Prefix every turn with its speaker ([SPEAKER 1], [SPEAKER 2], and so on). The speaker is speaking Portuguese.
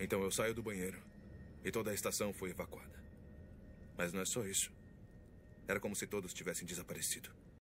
[SPEAKER 1] Então eu saio do banheiro e toda a estação foi evacuada. Mas não é só isso. Era como se todos tivessem desaparecido.